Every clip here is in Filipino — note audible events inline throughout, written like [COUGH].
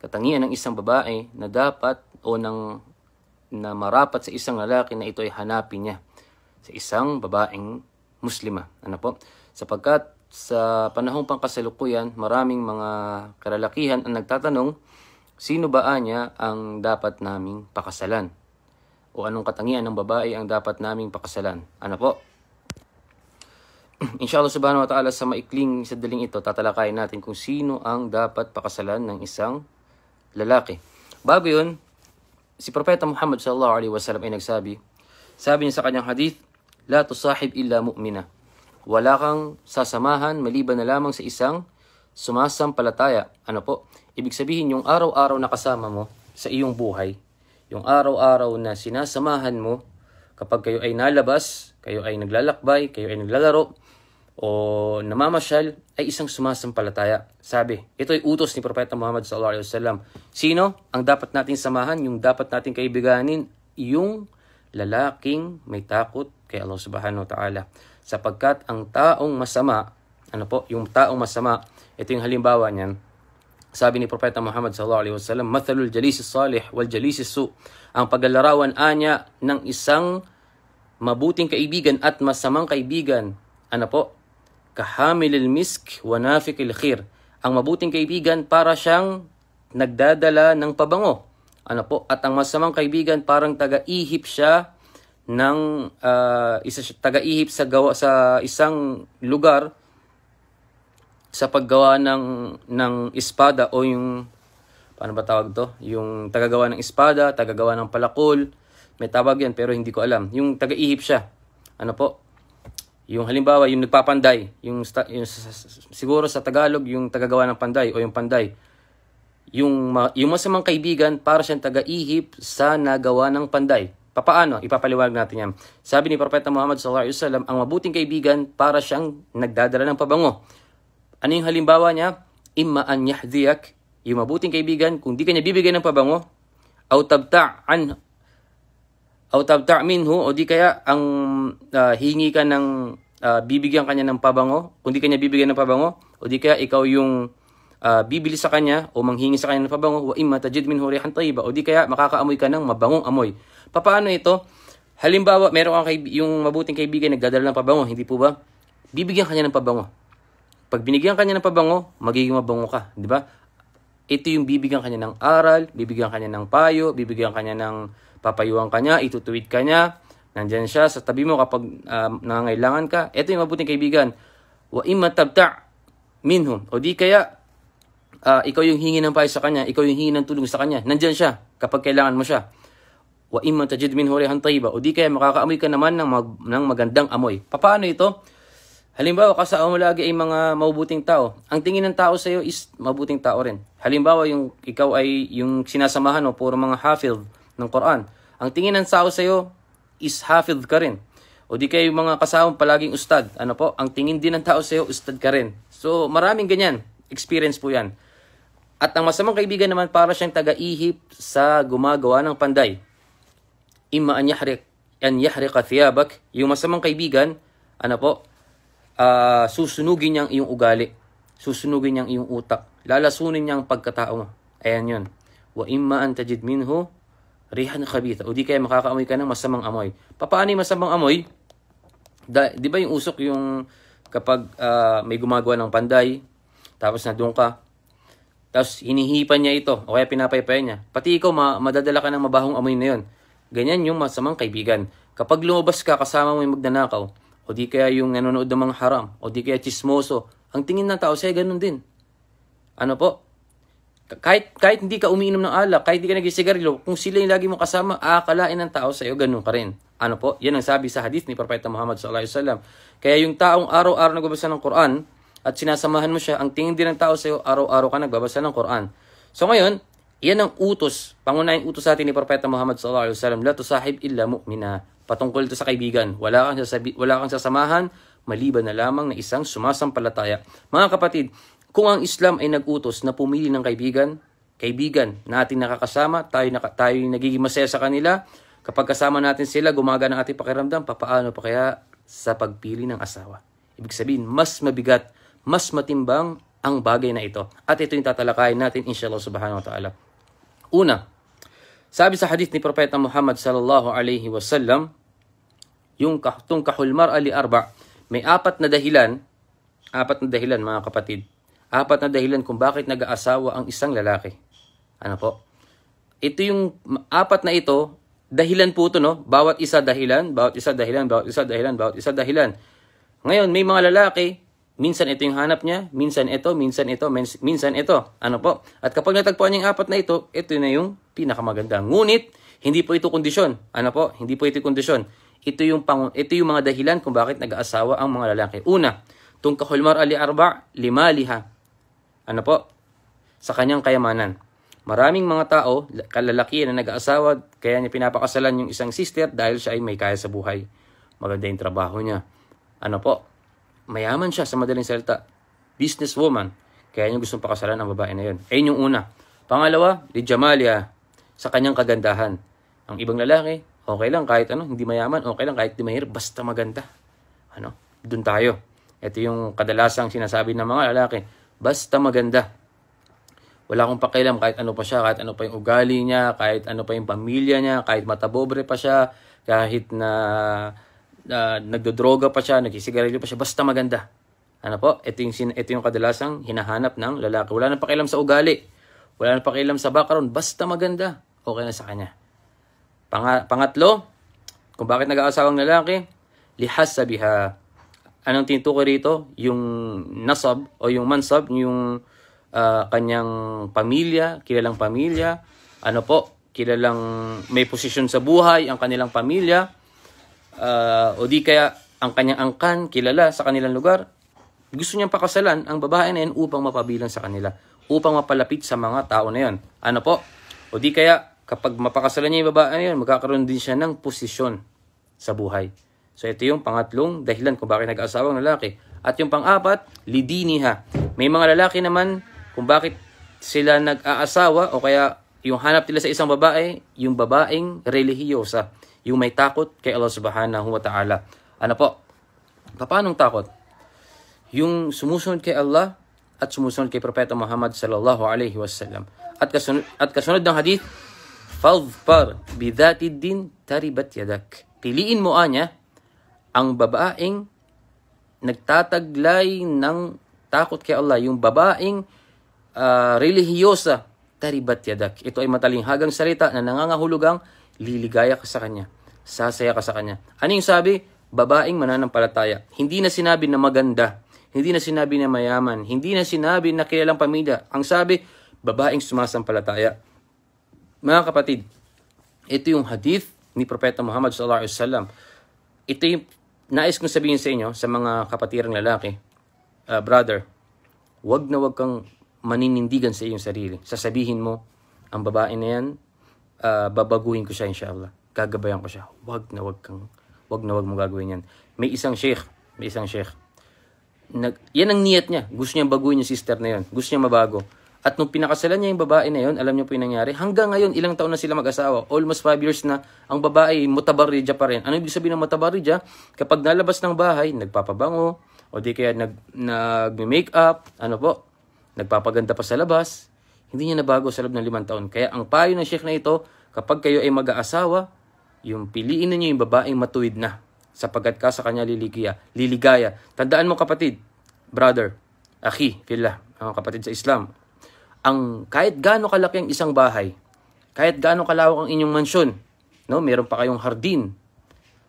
katangian ng isang babae na dapat o nang na marapat sa isang lalaki na ito ay hanapin niya sa isang babaeng muslima. Ano po? Sapagkat sa panahong pangkasalukuyan, maraming mga karalakihan ang nagtatanong, sino ba niya ang dapat naming pakasalan? O anong katangian ng babae ang dapat naming pakasalan? Ano po? [CLEARS THROAT] Inshallah subhanahu wa ta'ala sa maikling sa ito, tatalakayin natin kung sino ang dapat pakasalan ng isang lalaki. Bago yun, si Propeta Muhammad sallallahu alaihi wasallam ay nagsabi, sabi niya sa kanyang hadith, La tusahib illa mu'mina. Wala kang sasamahan maliban na lamang sa isang sumasampalataya. Ano po? Ibig sabihin yung araw-araw na kasama mo sa iyong buhay, yung araw-araw na sinasamahan mo kapag kayo ay nalabas, kayo ay naglalakbay, kayo ay naglalaro, o namamasyal ay isang sumasampalataya. Sabi, ito ay utos ni Propeta Muhammad sallallahu alaihi wasallam. Sino ang dapat nating samahan, yung dapat nating kaibiganin, yung lalaking may takot kay Allah subhanahu wa ta'ala. Sapagkat ang taong masama, ano po, yung taong masama, ito yung halimbawa niyan, sabi ni Propeta Muhammad sallallahu alaihi wasallam, "Mathalul jalisi salih wal jalisi su." Ang paglalarawan anya ng isang mabuting kaibigan at masamang kaibigan, ano po, kahamil misk wa nafikil khir. Ang mabuting kaibigan para siyang nagdadala ng pabango. Ano po? At ang masamang kaibigan parang taga-ihip siya ng uh, isa taga-ihip sa gawa sa isang lugar sa paggawa ng ng espada o yung paano ba tawag to? Yung tagagawa ng espada, tagagawa ng palakol, may tawag yan pero hindi ko alam. Yung taga-ihip siya. Ano po? Yung halimbawa, yung nagpapanday, yung, yung siguro sa Tagalog, yung tagagawa ng panday o yung panday. Yung, yung masamang kaibigan, para siyang taga-ihip sa nagawa ng panday. Papaano? Ipapaliwanag natin yan. Sabi ni Propeta Muhammad sallallahu alaihi wasallam, ang mabuting kaibigan para siyang nagdadala ng pabango. Ano yung halimbawa niya? Imma an yahdiyak, yung mabuting kaibigan, kung di ka niya ng pabango, aw tabta an Out of minhu, o di kaya ang uh, ah, hingi ka ng, uh, bibigyan kanya ng pabango, kung di kanya bibigyan ng pabango, o di kaya ikaw yung uh, bibili sa kanya o manghingi sa kanya ng pabango, wa imma tajid minhu rihan tayyiba, o di kaya makakaamoy ka ng mabangong amoy. Paano ito? Halimbawa, meron kang yung mabuting kaibigan nagdadala ng pabango, hindi po ba? Bibigyan kanya ng pabango. Pag binigyan kanya ng pabango, magiging mabango ka, di ba? ito yung bibigyan kanya ng aral, bibigyan kanya ng payo, bibigyan kanya ng papayuhan kanya, itutuwid kanya. Nandyan siya sa tabi mo kapag uh, nangangailangan ka. Ito yung mabuting kaibigan. Wa imma tabta minhum. O di kaya, uh, ikaw yung hingi ng payo sa kanya, ikaw yung hingi ng tulong sa kanya. Nandiyan siya kapag kailangan mo siya. Wa imma tajid minhu rihan tayyiba. O di kaya makakaamoy ka naman ng, mag- ng magandang amoy. Paano ito? Halimbawa, kasama mo lagi ay mga mabubuting tao. Ang tingin ng tao sa iyo is mabuting tao rin. Halimbawa, yung ikaw ay yung sinasamahan mo, puro mga hafidh ng Quran. Ang tingin ng tao sa iyo is hafidh ka rin. O di kayo mga kasama palaging ustad. Ano po? Ang tingin din ng tao sa iyo, ustad ka rin. So, maraming ganyan. Experience po yan. At ang masamang kaibigan naman para siyang taga-ihip sa gumagawa ng panday. Ima an yahrik, an yahrik thiyabak. Yung masamang kaibigan, ano po, uh, susunugin niyang iyong ugali, susunugin niyang iyong utak, lalasunin niya ang pagkatao mo. Ayan yun. Wa imma an tajid minhu rihan khabitha. O di kaya makakaamoy ka ng masamang amoy. Papaano yung masamang amoy? Da, di ba yung usok yung kapag uh, may gumagawa ng panday, tapos na ka, tapos hinihipan niya ito, o kaya pinapaypayan niya. Pati ikaw, ma madadala ka ng mabahong amoy na yon. Ganyan yung masamang kaibigan. Kapag lumabas ka, kasama mo yung magnanakaw, o di kaya yung nanonood ng mga haram, o di kaya chismoso. Ang tingin ng tao sa'yo, ganun din. Ano po? Kahit, kahit hindi ka umiinom ng alak, kahit hindi ka nagsigarilyo, kung sila yung lagi mo kasama, aakalain ng tao sa'yo, ganun ka rin. Ano po? Yan ang sabi sa hadith ni Propeta Muhammad sallallahu alaihi wasallam. Kaya yung taong araw-araw nagbabasa ng Quran at sinasamahan mo siya, ang tingin din ng tao sa'yo, araw-araw ka nagbabasa ng Quran. So ngayon, yan ang utos, pangunahing utos sa atin ni Propeta Muhammad sallallahu alaihi wasallam, la tusahib illa mu'mina patungkol to sa kaibigan. Wala kang, sasabi, wala kang sasamahan, maliban na lamang na isang sumasampalataya. Mga kapatid, kung ang Islam ay nagutos na pumili ng kaibigan, kaibigan natin nakakasama, tayo, naka, tayo nagiging masaya sa kanila, kapag kasama natin sila, gumagana ang ating pakiramdam, papaano pa kaya sa pagpili ng asawa? Ibig sabihin, mas mabigat, mas matimbang ang bagay na ito. At ito yung tatalakayin natin, inshallah subhanahu wa ta'ala. Una, sabi sa hadith ni Propeta Muhammad sallallahu alaihi wasallam, yung tungkahul mar'a li arba. May apat na dahilan, apat na dahilan mga kapatid, apat na dahilan kung bakit nag-aasawa ang isang lalaki. Ano po? Ito yung apat na ito, dahilan po ito, no? Bawat isa dahilan, bawat isa dahilan, bawat isa dahilan, bawat isa dahilan. Ngayon, may mga lalaki, Minsan ito yung hanap niya, minsan ito, minsan ito, minsan ito. Ano po? At kapag natagpuan niya yung apat na ito, ito na yung pinakamaganda. Ngunit, hindi po ito kondisyon. Ano po? Hindi po ito kondisyon. Ito yung, pang, ito yung mga dahilan kung bakit nag-aasawa ang mga lalaki. Una, tung tungkahul ali arba, lima liha. Ano po? Sa kanyang kayamanan. Maraming mga tao, kalalaki na nag-aasawa, kaya niya pinapakasalan yung isang sister dahil siya ay may kaya sa buhay. Maganda yung trabaho niya. Ano po? Mayaman siya sa madaling salita. Businesswoman. Kaya niya gustong pakasalan ang babae na yun. Ayun yung una. Pangalawa, li Jamalia, sa kanyang kagandahan. Ang ibang lalaki, Okay lang kahit ano, hindi mayaman, okay lang kahit di mahirap, basta maganda. Ano? Doon tayo. Ito yung kadalasang sinasabi ng mga lalaki, basta maganda. Wala akong pakialam kahit ano pa siya, kahit ano pa yung ugali niya, kahit ano pa yung pamilya niya, kahit matabobre pa siya, kahit na uh, nagdodroga pa siya, nagsisigarilyo pa siya, basta maganda. Ano po? Ito yung, ito yung kadalasang hinahanap ng lalaki. Wala nang pakialam sa ugali. Wala nang pakialam sa background. Basta maganda. Okay na sa kanya. Pang pangatlo, kung bakit nag-aasawang lalaki, lihas sabiha. Anong tinutukoy rito? Yung nasab o yung mansab, yung uh, kanyang pamilya, kilalang pamilya, ano po, kilalang may posisyon sa buhay ang kanilang pamilya, uh, o di kaya ang kanyang angkan, kilala sa kanilang lugar, gusto niyang pakasalan ang babae na yan upang mapabilang sa kanila, upang mapalapit sa mga tao na yan. Ano po? O di kaya kapag mapakasalan niya yung babae yun, magkakaroon din siya ng posisyon sa buhay. So ito yung pangatlong dahilan kung bakit nag aasawa ng lalaki. At yung pang-apat, lidiniha. May mga lalaki naman kung bakit sila nag-aasawa o kaya yung hanap nila sa isang babae, yung babaeng relihiyosa, yung may takot kay Allah Subhanahu wa Ta'ala. Ano po? Paanong takot? Yung sumusunod kay Allah at sumusunod kay Propeta Muhammad sallallahu alaihi wasallam. At kasunod, at kasunod ng hadith, Fadfar bidhatid din taribat yadak. Piliin mo anya ang babaeng nagtataglay ng takot kay Allah. Yung babaeng uh, ah, relihiyosa taribat yadak. Ito ay matalinghagang salita na nangangahulugang liligaya ka sa kanya. Sasaya ka sa kanya. Ano yung sabi? Babaeng mananampalataya. Hindi na sinabi na maganda. Hindi na sinabi na mayaman. Hindi na sinabi na kilalang pamilya. Ang sabi, babaeng sumasampalataya. Mga kapatid, ito yung hadith ni Propeta Muhammad sallallahu alaihi wasallam. Ito yung nais kong sabihin sa inyo sa mga kapatirang lalaki, uh, brother, wag na wag kang maninindigan sa iyong sarili. Sasabihin mo, ang babae na yan, uh, babaguhin ko siya inshallah. Gagabayan ko siya. Wag na wag kang wag na wag mo gagawin yan. May isang sheikh, may isang sheikh. Nag, yan ang niyat niya. Gusto niya baguhin yung sister na yan. Gusto niya mabago. At nung pinakasalan niya yung babae na yun, alam niyo po yung nangyari, hanggang ngayon, ilang taon na sila mag-asawa, almost 5 years na, ang babae, mutabarija pa rin. Ano ibig sabihin ng mutabarija? Kapag nalabas ng bahay, nagpapabango, o di kaya nag, nag-make up, ano po, nagpapaganda pa sa labas, hindi niya nabago sa loob ng limang taon. Kaya ang payo ng sheikh na ito, kapag kayo ay mag-aasawa, yung piliin ninyo yung babaeng matuwid na sapagkat ka sa kanya liligaya. liligaya. Tandaan mo kapatid, brother, aki, fillah, mga kapatid sa Islam, ang kahit gaano kalaki ang isang bahay, kahit gaano kalawak ang inyong mansyon, no? Meron pa kayong hardin.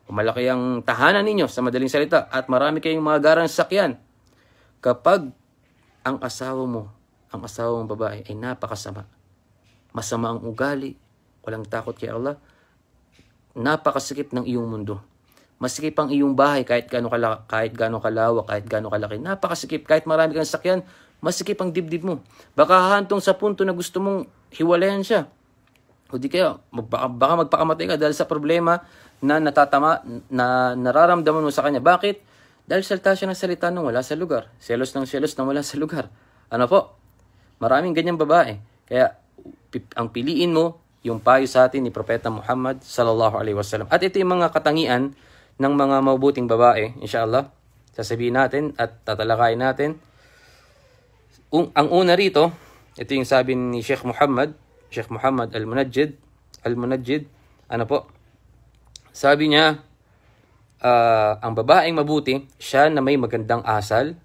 O malaki ang tahanan ninyo sa madaling salita at marami kayong mga garang sakyan. Kapag ang asawa mo, ang asawa mong babae ay napakasama. Masama ang ugali, walang takot kay Allah. Napakasikip ng iyong mundo. Masikip ang iyong bahay kahit gaano kala kahit gaano kalawak, kahit gaano kalaki. Napakasikip kahit marami kang sakyan, masikip ang dibdib mo. Baka hantong sa punto na gusto mong hiwalayan siya. O di kaya, magbaka, baka magpakamatay ka dahil sa problema na natatama, na nararamdaman mo sa kanya. Bakit? Dahil salta siya ng salita nang wala sa lugar. Selos ng selos nang wala sa lugar. Ano po? Maraming ganyang babae. Kaya, ang piliin mo, yung payo sa atin ni Propeta Muhammad sallallahu alaihi wasallam. At ito yung mga katangian ng mga mabuting babae, inshallah. Sasabihin natin at tatalakayin natin Um, ang una rito, ito yung sabi ni Sheikh Muhammad, Sheikh Muhammad Al-Munajjid, Al-Munajjid, ano po? Sabi niya, uh, ang babaeng mabuti, siya na may magandang asal,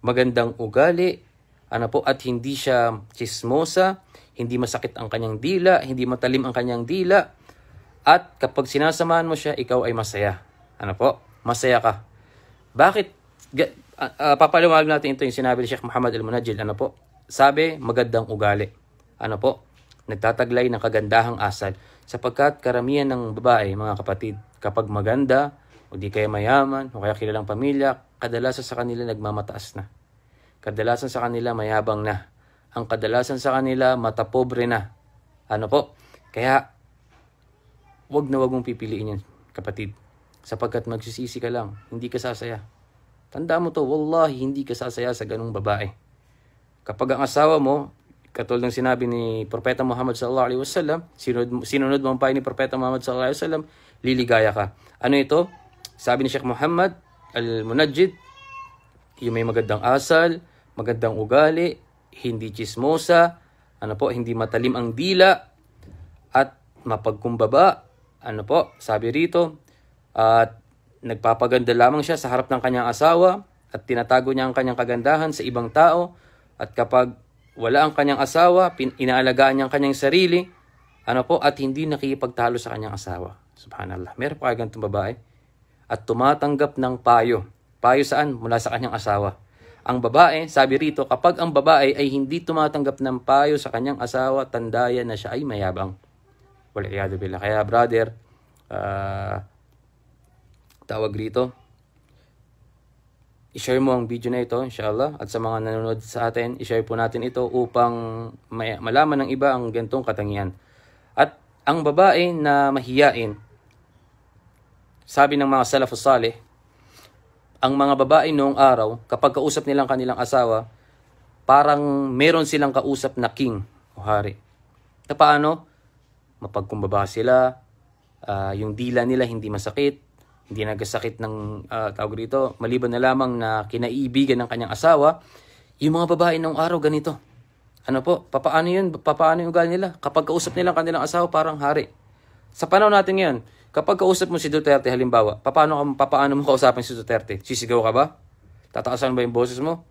magandang ugali, ano po, at hindi siya chismosa, hindi masakit ang kanyang dila, hindi matalim ang kanyang dila, at kapag sinasamahan mo siya, ikaw ay masaya. Ano po? Masaya ka. Bakit? uh, papaliwanag natin ito yung sinabi ni Sheikh Muhammad Al-Munajjil. Ano po? Sabi, magandang ugali. Ano po? Nagtataglay ng kagandahang asal. Sapagkat karamihan ng babae, mga kapatid, kapag maganda, o di kaya mayaman, o kaya kilalang pamilya, kadalasan sa kanila nagmamataas na. Kadalasan sa kanila mayabang na. Ang kadalasan sa kanila matapobre na. Ano po? Kaya, wag na wag mong pipiliin yan, kapatid. Sapagkat magsisisi ka lang, hindi ka sasaya. Tanda mo to, wallahi, hindi ka sasaya sa ganung babae. Kapag ang asawa mo, katulad ng sinabi ni Propeta Muhammad sallallahu alaihi wasallam, sinunod, sinunod mo ang payo ni Propeta Muhammad sallallahu alaihi wasallam, liligaya ka. Ano ito? Sabi ni Sheikh Muhammad Al-Munajjid, yung may magandang asal, magandang ugali, hindi chismosa, ano po, hindi matalim ang dila, at mapagkumbaba, ano po, sabi rito, at Nagpapaganda lamang siya sa harap ng kanyang asawa at tinatago niya ang kanyang kagandahan sa ibang tao at kapag wala ang kanyang asawa, inaalagaan niya ang kanyang sarili, ano po, at hindi nakikipagtalo sa kanyang asawa. Subhanallah. Meron po kayo ganitong babae. At tumatanggap ng payo. Payo saan? Mula sa kanyang asawa. Ang babae, sabi rito, kapag ang babae ay hindi tumatanggap ng payo sa kanyang asawa, tandaya na siya ay mayabang. Wala iyado bila. Kaya brother, uh, tawag rito. I-share mo ang video na ito, inshallah. At sa mga nanonood sa atin, i-share po natin ito upang malaman ng iba ang gantong katangian. At ang babae na mahiyain, sabi ng mga salafus salih, ang mga babae noong araw, kapag kausap nilang kanilang asawa, parang meron silang kausap na king o hari. Na paano? Mapagkumbaba sila, uh, yung dila nila hindi masakit, hindi nagkasakit ng uh, tawag dito, maliban na lamang na kinaibigan ng kanyang asawa, yung mga babae nung araw ganito. Ano po, papaano yun? Papaano yung ugali nila? Kapag kausap nila kanilang asawa, parang hari. Sa panahon natin ngayon, kapag kausap mo si Duterte halimbawa, papaano, papaano mo kausapin si Duterte? Sisigaw ka ba? Tataasan ba yung boses mo?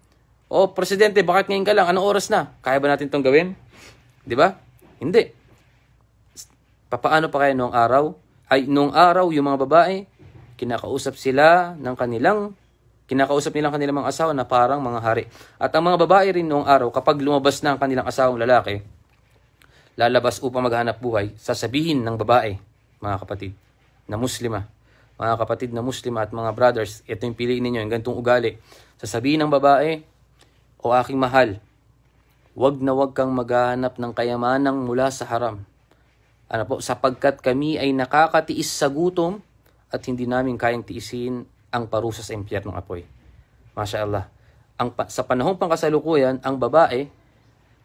O, Presidente, bakit ngayon ka lang? Anong oras na? Kaya ba natin itong gawin? Di ba? Hindi. Papaano pa kaya noong araw? Ay, noong araw, yung mga babae, kinakausap sila ng kanilang kinakausap nilang kanilang mga asawa na parang mga hari. At ang mga babae rin noong araw, kapag lumabas na ang kanilang asawang lalaki, lalabas upang maghanap buhay, sasabihin ng babae, mga kapatid, na muslima, mga kapatid na muslima at mga brothers, ito yung piliin ninyo, yung gantong ugali. Sasabihin ng babae, o aking mahal, wag na wag kang maghanap ng kayamanang mula sa haram. Ano po, sapagkat kami ay nakakatiis sa gutom at hindi namin kayang tiisin ang parusa sa impyernong apoy. Masya Allah. Ang, sa panahong pangkasalukuyan, ang babae,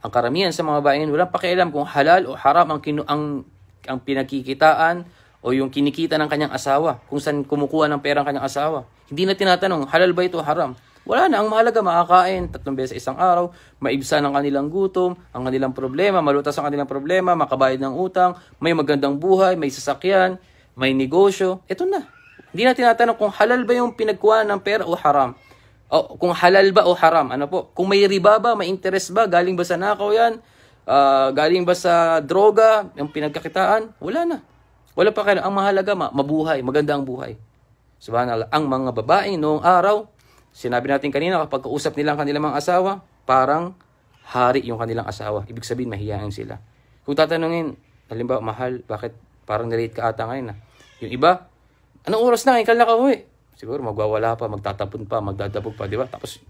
ang karamihan sa mga babae, walang pakialam kung halal o haram ang, kinu, ang, ang pinagkikitaan o yung kinikita ng kanyang asawa, kung saan kumukuha ng pera ang kanyang asawa. Hindi na tinatanong, halal ba ito o haram? Wala na, ang mahalaga makakain tatlong beses isang araw, maibsan ang kanilang gutom, ang kanilang problema, malutas ang kanilang problema, makabayad ng utang, may magandang buhay, may sasakyan, may negosyo, eto na. Hindi na tinatanong kung halal ba yung pinagkuha ng pera o haram. O kung halal ba o haram, ano po? Kung may riba ba, may interest ba, galing ba sa nakaw yan? Uh, galing ba sa droga, yung pinagkakitaan? Wala na. Wala pa kayo. Ang mahalaga, ma mabuhay, maganda ang buhay. Subhanallah, ang mga babae noong araw, sinabi natin kanina, kapag kausap nila ang kanilang mga asawa, parang hari yung kanilang asawa. Ibig sabihin, mahiyain sila. Kung tatanungin, halimbawa, mahal, bakit parang nalate ka ata ngayon ah? Yung iba, anong oras na? Ikal na ka uwi. Siguro magwawala pa, magtatapon pa, magdadabog pa, di ba? Tapos,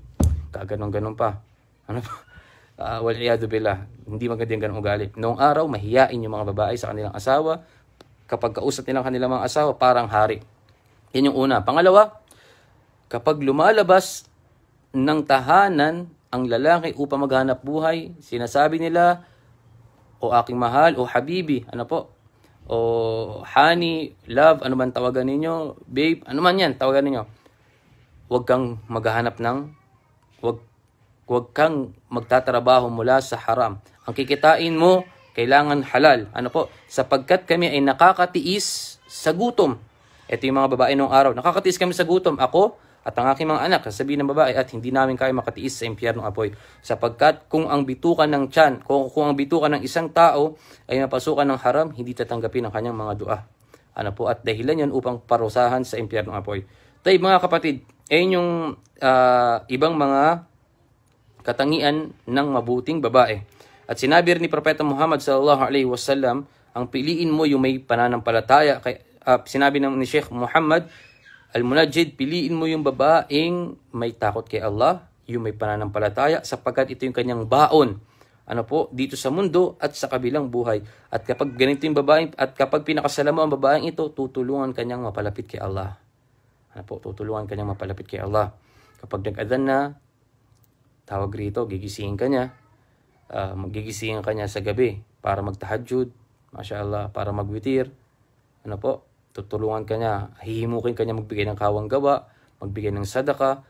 kaganon-ganon pa. Ano pa? Uh, [LAUGHS] wal iyadu Hindi maganda yung ganong ugali. Noong araw, mahiyain yung mga babae sa kanilang asawa. Kapag kausap nilang kanilang mga asawa, parang hari. Yan yung una. Pangalawa, kapag lumalabas ng tahanan ang lalaki upang maghanap buhay, sinasabi nila, o aking mahal, o habibi, ano po, o honey, love, ano man tawagan ninyo, babe, ano man yan, tawagan ninyo. Huwag kang maghahanap ng, huwag, huwag kang magtatrabaho mula sa haram. Ang kikitain mo, kailangan halal. Ano po? Sapagkat kami ay nakakatiis sa gutom. Ito yung mga babae noong araw. Nakakatiis kami sa gutom. Ako, at ang aking mga anak, sasabihin ng babae, at hindi namin kaya makatiis sa impyernong apoy. Sapagkat kung ang bitukan ng tiyan, kung, kung ang bitukan ng isang tao ay napasukan ng haram, hindi tatanggapin ang kanyang mga dua. Ano po, at dahilan yan upang parusahan sa impyernong apoy. Tay, mga kapatid, ay eh, yung uh, ibang mga katangian ng mabuting babae. At sinabi rin ni Propeta Muhammad sallallahu alaihi wasallam, ang piliin mo yung may pananampalataya kay uh, sinabi ng ni Sheikh Muhammad Almunajid, piliin mo yung babaeng may takot kay Allah, yung may pananampalataya, sapagkat ito yung kanyang baon. Ano po, dito sa mundo at sa kabilang buhay. At kapag ganito yung babaeng, at kapag pinakasala mo ang babaeng ito, tutulungan kanyang mapalapit kay Allah. Ano po, tutulungan kanyang mapalapit kay Allah. Kapag nag-adhan na, tawag rito, gigisingin ka niya. Uh, magigisingin ka niya sa gabi para magtahajud, masya Allah, para magwitir. Ano po, tutulungan ka niya, hihimukin ka niya magbigay ng kawang gawa, magbigay ng sadaka,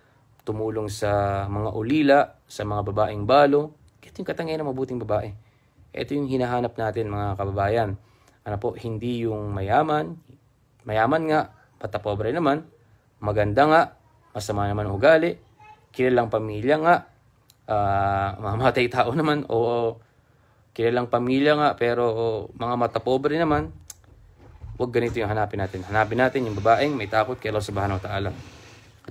tumulong sa mga ulila, sa mga babaeng balo. Ito yung katangian ng mabuting babae. Ito yung hinahanap natin mga kababayan. Ano po, hindi yung mayaman, mayaman nga, patapobre naman, maganda nga, masama naman ugali, kilalang pamilya nga, uh, mamatay tao naman, o kilalang pamilya nga, pero mga matapobre naman, Huwag ganito yung hanapin natin. Hanapin natin yung babaeng may takot kay Allah subhanahu wa ta'ala.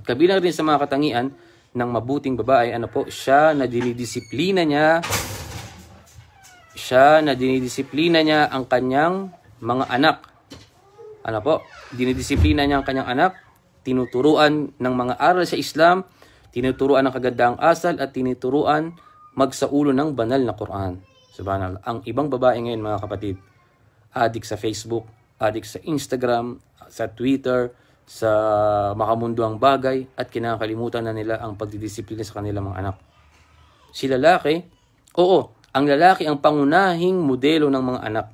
At kabilang rin sa mga katangian ng mabuting babae, ano po, siya na dinidisiplina niya, siya na dinidisiplina niya ang kanyang mga anak. Ano po, dinidisiplina niya ang kanyang anak, tinuturuan ng mga aral sa Islam, tinuturuan ng kagandaang asal at tinuturuan magsaulo ng banal na Quran. Subhanallah. Ang ibang babae ngayon mga kapatid, adik sa Facebook, adik sa Instagram, sa Twitter, sa makamunduang bagay at kinakalimutan na nila ang pagdidisiplina sa kanilang mga anak. Si lalaki, oo, ang lalaki ang pangunahing modelo ng mga anak.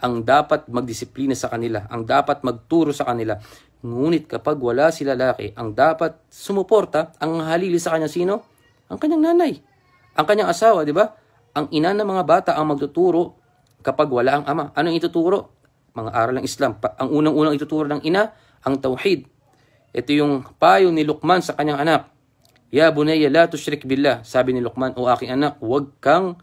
Ang dapat magdisiplina sa kanila, ang dapat magturo sa kanila. Ngunit kapag wala si lalaki, ang dapat sumuporta, ang halili sa kanya sino? Ang kanyang nanay. Ang kanyang asawa, di ba? Ang ina ng mga bata ang magtuturo kapag wala ang ama. Anong ituturo? mga aral ng Islam. ang unang-unang ituturo ng ina, ang tauhid. Ito yung payo ni Luqman sa kanyang anak. Ya bunayya la tushrik billah, sabi ni Luqman, o aking anak, huwag kang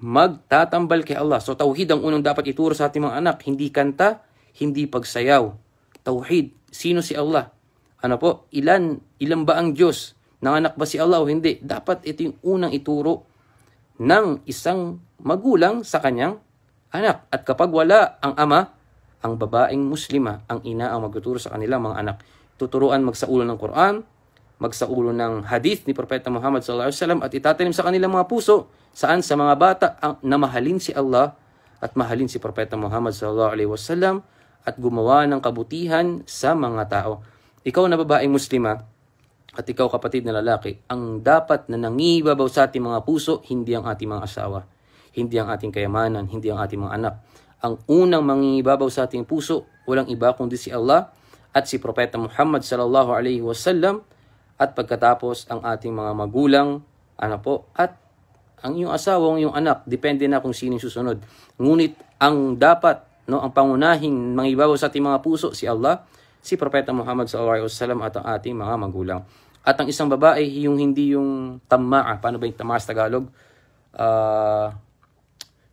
magtatambal kay Allah. So tauhid ang unang dapat ituro sa ating mga anak, hindi kanta, hindi pagsayaw. Tauhid, sino si Allah? Ano po, ilan, ilan ba ang Diyos? Nanganak ba si Allah o hindi? Dapat ito yung unang ituro ng isang magulang sa kanyang anak. At kapag wala ang ama, ang babaeng muslima, ang ina ang magtuturo sa kanilang mga anak. Tuturuan magsaulo ng Quran, magsaulo ng hadith ni Propeta Muhammad sallallahu alaihi wasallam at itatanim sa kanilang mga puso saan sa mga bata ang namahalin si Allah at mahalin si Propeta Muhammad sallallahu alaihi wasallam at gumawa ng kabutihan sa mga tao. Ikaw na babaeng muslima at ikaw kapatid na lalaki, ang dapat na nangibabaw sa ating mga puso, hindi ang ating mga asawa, hindi ang ating kayamanan, hindi ang ating mga anak, ang unang mangingibabaw sa ating puso, walang iba kundi si Allah at si Propeta Muhammad sallallahu alaihi wasallam at pagkatapos ang ating mga magulang, ano po, at ang iyong asawa, ang iyong anak, depende na kung sino susunod. Ngunit ang dapat, no, ang pangunahing mangibabaw sa ating mga puso, si Allah, si Propeta Muhammad sallallahu alaihi wasallam at ang ating mga magulang. At ang isang babae, yung hindi yung tamaa, paano ba yung tamaa sa Tagalog? Uh,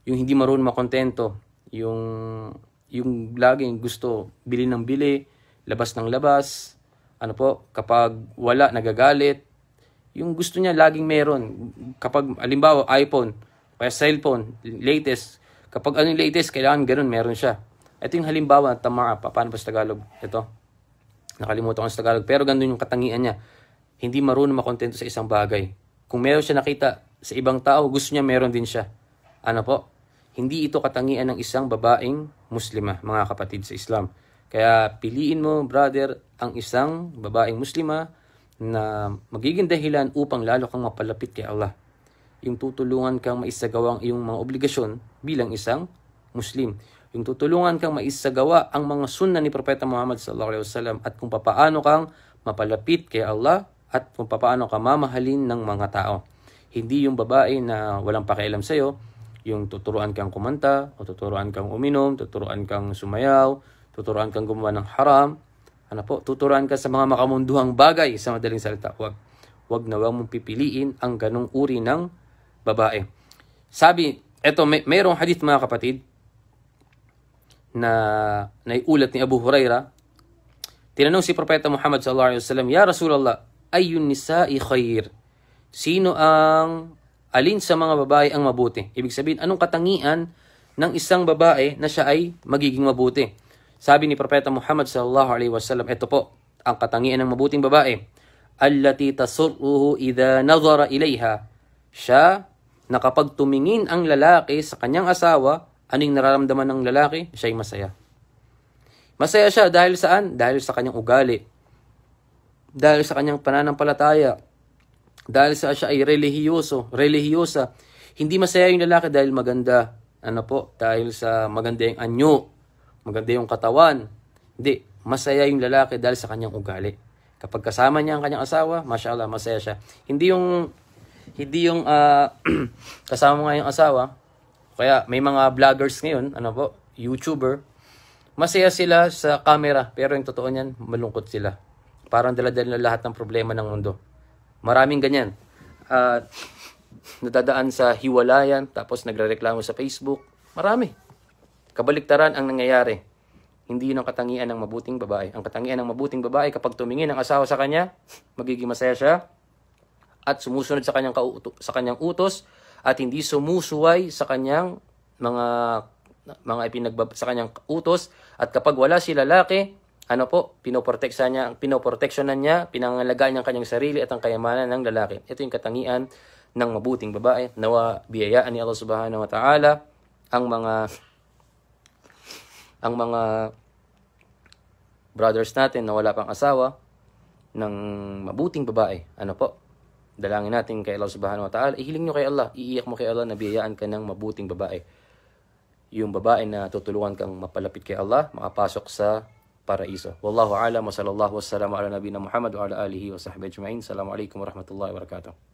yung hindi marunong makontento, yung, yung laging gusto bili ng bili, labas ng labas, ano po, kapag wala, nagagalit. Yung gusto niya laging meron. Kapag, alimbawa, iPhone, kaya cellphone, latest. Kapag ano yung latest, kailangan ganun, meron siya. Ito yung halimbawa tama, pa. Paano ba sa Tagalog? Ito. Nakalimutan ko sa Tagalog. Pero ganun yung katangian niya. Hindi marunong makontento sa isang bagay. Kung meron siya nakita sa ibang tao, gusto niya meron din siya. Ano po? Hindi ito katangian ng isang babaeng muslima, mga kapatid sa Islam. Kaya piliin mo, brother, ang isang babaeng muslima na magiging dahilan upang lalo kang mapalapit kay Allah. Yung tutulungan kang maisagawa ang iyong mga obligasyon bilang isang Muslim. Yung tutulungan kang maisagawa ang mga sunna ni Propeta Muhammad sallallahu alaihi wasallam at kung papaano kang mapalapit kay Allah at kung papaano ka mamahalin ng mga tao. Hindi yung babae na walang pakialam sa iyo, yung tuturuan kang kumanta, o tuturuan kang uminom, tuturuan kang sumayaw, tuturuan kang gumawa ng haram. Ano po, tuturuan ka sa mga makamunduhang bagay sa madaling salita. Huwag, huwag na huwag mong pipiliin ang ganong uri ng babae. Sabi, eto may, mayroong hadith mga kapatid na naiulat ni Abu Huraira. Tinanong si Propeta Muhammad sallallahu alaihi wasallam, "Ya Rasulullah, ayun nisa'i khair?" Sino ang alin sa mga babae ang mabuti. Ibig sabihin, anong katangian ng isang babae na siya ay magiging mabuti? Sabi ni Propeta Muhammad sallallahu alaihi wasallam, ito po ang katangian ng mabuting babae. Allati tasurruhu idha nazara ilayha. Siya na kapag tumingin ang lalaki sa kanyang asawa, anong nararamdaman ng lalaki? Siya ay masaya. Masaya siya dahil saan? Dahil sa kanyang ugali. Dahil sa kanyang pananampalataya dahil sa siya ay relihiyoso, relihiyosa. Hindi masaya yung lalaki dahil maganda. Ano po? Dahil sa maganda yung anyo, maganda yung katawan. Hindi, masaya yung lalaki dahil sa kanyang ugali. Kapag kasama niya ang kanyang asawa, mashallah, masaya siya. Hindi yung hindi yung uh, [CLEARS THROAT] kasama mo nga yung asawa. Kaya may mga vloggers ngayon, ano po, YouTuber, masaya sila sa camera, pero yung totoo niyan, malungkot sila. Parang daladal na lahat ng problema ng mundo. Maraming ganyan. At nadadaan sa hiwalayan, tapos nagrereklamo sa Facebook. Marami. Kabaliktaran ang nangyayari. Hindi yun ang katangian ng mabuting babae. Ang katangian ng mabuting babae, kapag tumingin ang asawa sa kanya, magiging masaya siya at sumusunod sa kanyang, sa kanyang utos at hindi sumusuway sa kanyang mga mga ipinagbab sa kanyang utos at kapag wala si lalaki ano po, pinoproteksa niya, pinoproteksyonan niya, pinangalagaan niya ang kanyang sarili at ang kayamanan ng lalaki. Ito yung katangian ng mabuting babae. Nawa biyayaan ni Allah Subhanahu wa Ta'ala ang mga ang mga brothers natin na wala pang asawa ng mabuting babae. Ano po? Dalangin natin kay Allah Subhanahu wa Ta'ala. Ihiling niyo kay Allah. Iiyak mo kay Allah na biyayaan ka ng mabuting babae. Yung babae na tutulungan kang mapalapit kay Allah, makapasok sa para isa. Wallahu a'lam wa sallallahu wassalamu ala nabina Muhammad wa ala alihi wa sahbihi ajma'in. Assalamualaikum warahmatullahi wabarakatuh.